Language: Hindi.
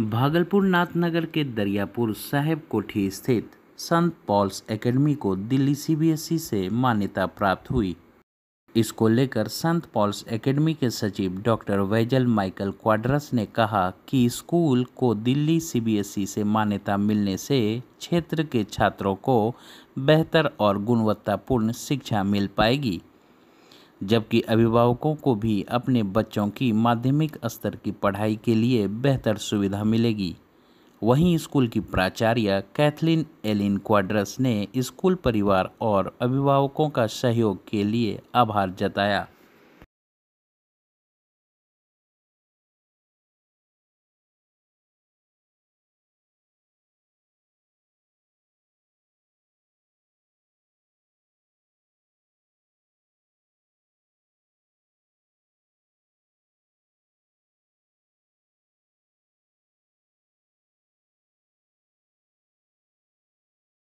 भागलपुर नाथनगर के दरियापुर साहेब कोठी स्थित संत पॉल्स एकेडमी को दिल्ली सीबीएसई से मान्यता प्राप्त हुई इसको लेकर संत पॉल्स एकेडमी के सचिव डॉक्टर वैजल माइकल क्वाड्रस ने कहा कि स्कूल को दिल्ली सीबीएसई से मान्यता मिलने से क्षेत्र के छात्रों को बेहतर और गुणवत्तापूर्ण शिक्षा मिल पाएगी जबकि अभिभावकों को भी अपने बच्चों की माध्यमिक स्तर की पढ़ाई के लिए बेहतर सुविधा मिलेगी वहीं स्कूल की प्राचार्य कैथलीन एलिन क्वाड्रस ने स्कूल परिवार और अभिभावकों का सहयोग के लिए आभार जताया